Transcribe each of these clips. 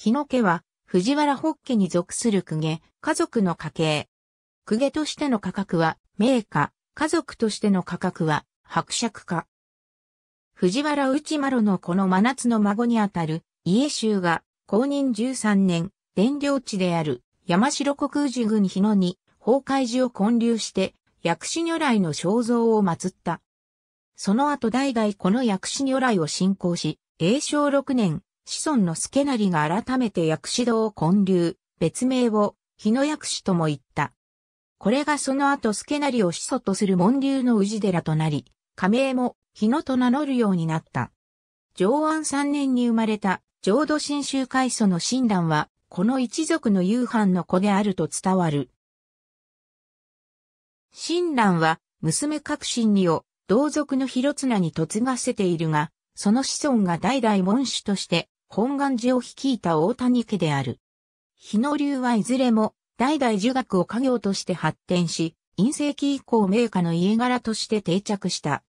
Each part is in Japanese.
日野家は、藤原北家に属する公家、家族の家系。公家としての価格は、名家、家族としての価格は、伯爵家。藤原内丸のこの真夏の孫にあたる、家衆が、公認13年、伝領地である、山城国宇治郡日野に、崩壊寺を建立して、薬師如来の肖像を祀った。その後代々この薬師如来を信仰し、永正6年、子孫の助成が改めて薬師堂を建立、別名を日野薬師とも言った。これがその後助成を始祖とする門流の氏寺となり、加名も日野と名乗るようになった。上安三年に生まれた浄土真宗開祖の親鸞は、この一族の夕飯の子であると伝わる。親鸞は、娘革新にを、同族の広綱に嫁がせているが、その子孫が代々門主として、本願寺を率いた大谷家である。日野流はいずれも代々儒学を家業として発展し、陰世紀以降名家の家柄として定着した。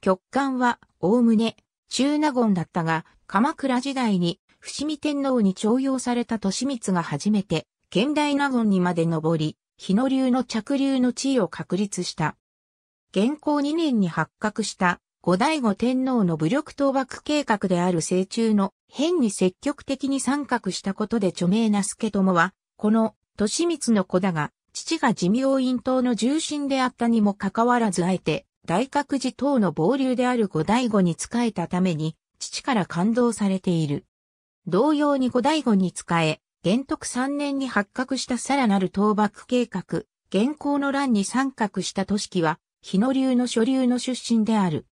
極寒は、おおむね、中納言だったが、鎌倉時代に伏見天皇に徴用された利光が初めて、現代納言にまで上り、日野流の着流の地位を確立した。現行2年に発覚した後醍醐天皇の武力倒幕計画である成中の変に積極的に参画したことで著名な助友は、この、利光の子だが、父が自命院党の重臣であったにもかかわらずあえて、大覚寺等の傍流である後醍醐に仕えたために、父から感動されている。同様に後醍醐に仕え、元徳三年に発覚したさらなる倒幕計画、現行の乱に参画した都市は、日野流の所流の出身である。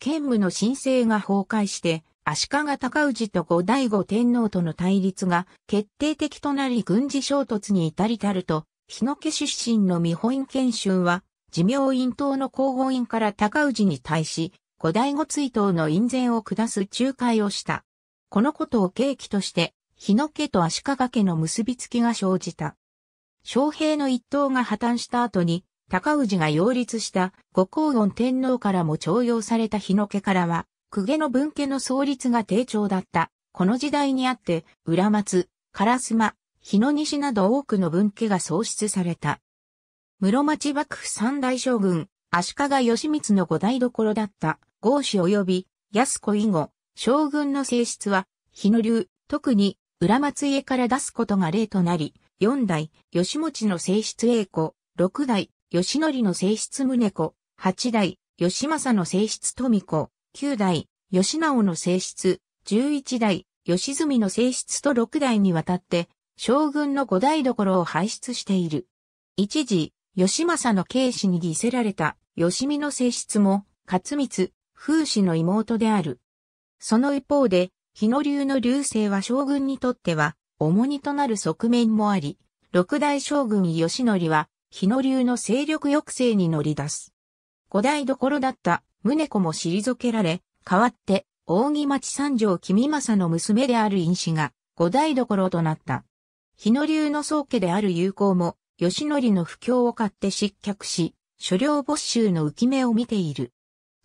兼務の申請が崩壊して、足利尊氏と後醍醐天皇との対立が決定的となり軍事衝突に至りたると、日野家出身の見本院賢は、自明院党の候補院から尊氏に対し、後醍醐追悼の院前を下す仲介をした。このことを契機として、日野家と足利家の結びつきが生じた。将兵の一党が破綻した後に、高氏が擁立した五光音天皇からも徴用された日の家からは、公家の分家の創立が低調だった。この時代にあって、浦松、烏間、日の西など多くの分家が創出された。室町幕府三大将軍、足利義満の五代所だった豪氏及び安子以後、将軍の性質は、日の流、特に浦松家から出すことが例となり、四代、吉持の性質栄子、六代、義則の性質宗子、八代、義政の性質富子、九代、義直の性質、十一代、義澄の性質と六代にわたって、将軍の五代所を輩出している。一時、義政の慶視に犠せられた、義見の性質も、勝光、風氏の妹である。その一方で、日野流の流星は将軍にとっては、重荷となる側面もあり、六代将軍義則は、日野流の勢力抑制に乗り出す。五代どころだった宗子も退けられ、代わって扇町三条君政の娘である因子が五代どころとなった。日野流の宗家である友好も、義則の不況を買って失脚し、所領没収の浮き目を見ている。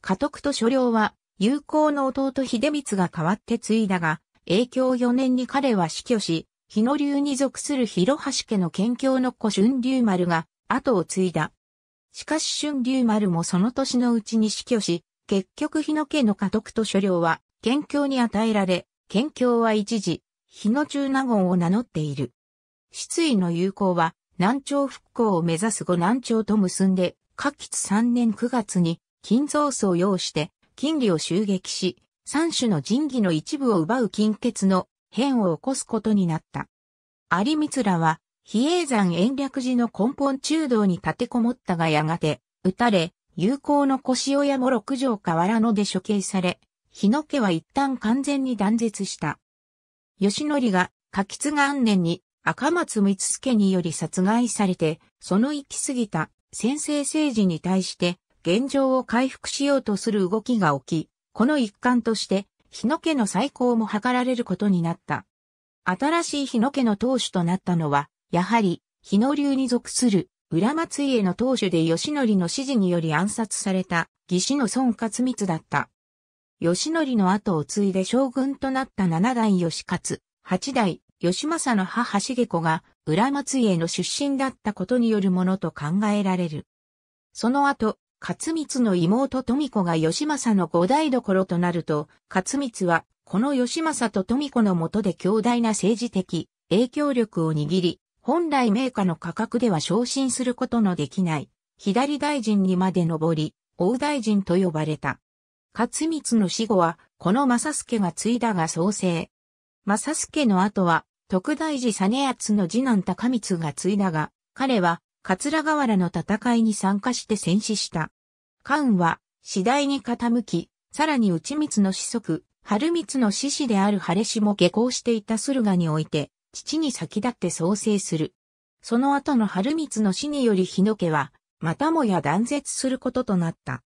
家督と所領は、友好の弟秀光が代わって継いだが、影響4年に彼は死去し、日野流に属する広橋家の県境の子春龍丸が後を継いだ。しかし春龍丸もその年のうちに死去し、結局日野家の家督と所領は、県境に与えられ、県境は一時、日野中納言を名乗っている。失意の友好は、南朝復興を目指す後南朝と結んで、夏吉3年9月に、金蔵巣を要して、金利を襲撃し、三種の神器の一部を奪う金欠の変を起こすことになった。有光らは、比叡山延暦寺の根本中道に立てこもったがやがて、撃たれ、友好の腰親も六条河原野で処刑され、日野家は一旦完全に断絶した。義則が、柿津元年に赤松光助により殺害されて、その行き過ぎた先制政治に対して現状を回復しようとする動きが起き、この一環として日野家の再興も図られることになった。新しい日野家の当主となったのはやはり、日野流に属する、浦松家の当主で義則の指示により暗殺された、義士の孫勝光だった。義則の後を継いで将軍となった七代義勝、八代義政の母重子が浦松家の出身だったことによるものと考えられる。その後、勝光の妹富子が義政の五代どころとなると、勝光はこの義政と富子のもとで強大な政治的影響力を握り、本来名家の価格では昇進することのできない、左大臣にまで上り、大大臣と呼ばれた。勝光の死後は、この正助が継いだが創生。正助の後は、徳大寺実厚の次男高光が継いだが、彼は、桂河原の戦いに参加して戦死した。関は、次第に傾き、さらに内光の子息、春光の志士である晴氏も下校していた駿河において、父に先立って創生する。その後の春光の死により日野家は、またもや断絶することとなった。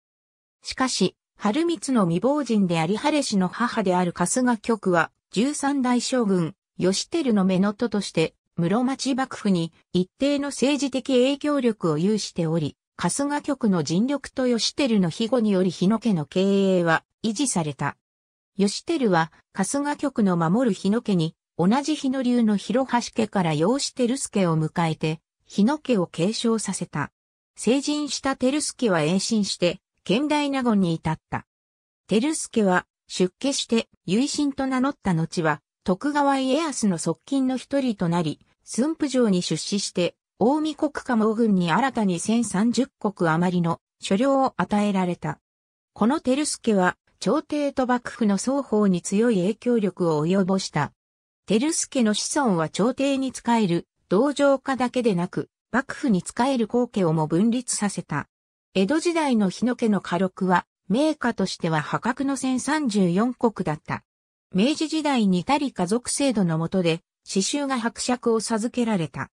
しかし、春光の未亡人であり晴れ氏の母である春日局は、十三代将軍、義輝の目のととして、室町幕府に一定の政治的影響力を有しており、春日局の尽力と義輝の庇護により日野家の経営は維持された。義輝は春日局の守る日野家に同じ日野流の広橋家から養子照助を迎えて、日野家を継承させた。成人した照助は栄進して、県大納言に至った。照助は、出家して、唯心と名乗った後は、徳川家康の側近の一人となり、駿府城に出資して、大見国家毛軍に新たに1030国余りの所領を与えられた。この照助は、朝廷と幕府の双方に強い影響力を及ぼした。テルス家の子孫は朝廷に仕える、同情家だけでなく、幕府に仕える後家をも分立させた。江戸時代の日野家の家禄は、名家としては破格の1034国だった。明治時代に他り、家族制度の下で、刺繍が伯爵を授けられた。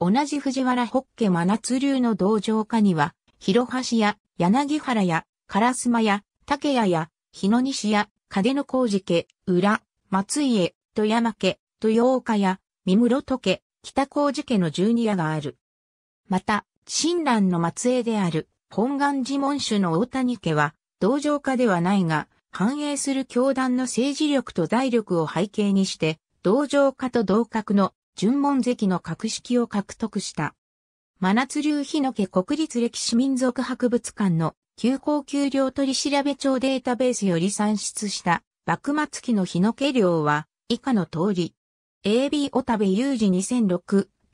同じ藤原北家真夏流の同情家には、広橋や柳原や烏間や竹谷や日野西や金小路家、裏、松家。富山家、豊岡屋、三室戸家、北事家の十二夜がある。また、親鸞の末裔である、本願寺門主の大谷家は、同情家ではないが、繁栄する教団の政治力と財力を背景にして、同情家と同格の純門関の格式を獲得した。真夏流日の家国立歴史民族博物館の休校給料取調べ帳データベースより算出した幕末期の日の家料は以下の通り。AB 小田部裕二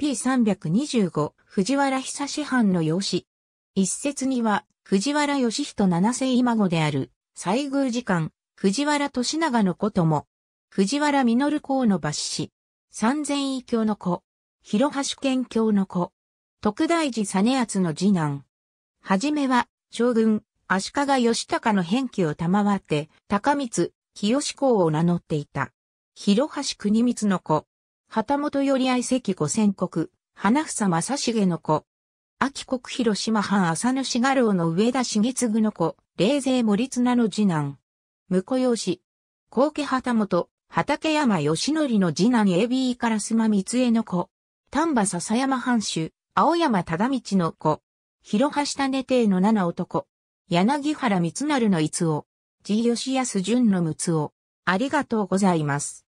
2006P325 藤原久志藩の養子。一説には藤原義人七世今子である西宮時間藤原利長の子とも。藤原実公の抜子。三千位教の子。広橋県教の子。徳大寺実厚の次男。はじめは、将軍、足利義高の返記を賜って、高光、清公を名乗っていた。広橋国光の子。旗本より愛席五千国、花房正重の子。秋国広島藩浅野志賀郎の上田重次の子、霊勢森綱の次男。婿養子。高家旗本、畠山義則の次男 AB から須磨光江の子。丹波笹山藩主、青山忠道の子。広橋種邸の七男。柳原光成の逸夫。地吉安淳の六男。ありがとうございます。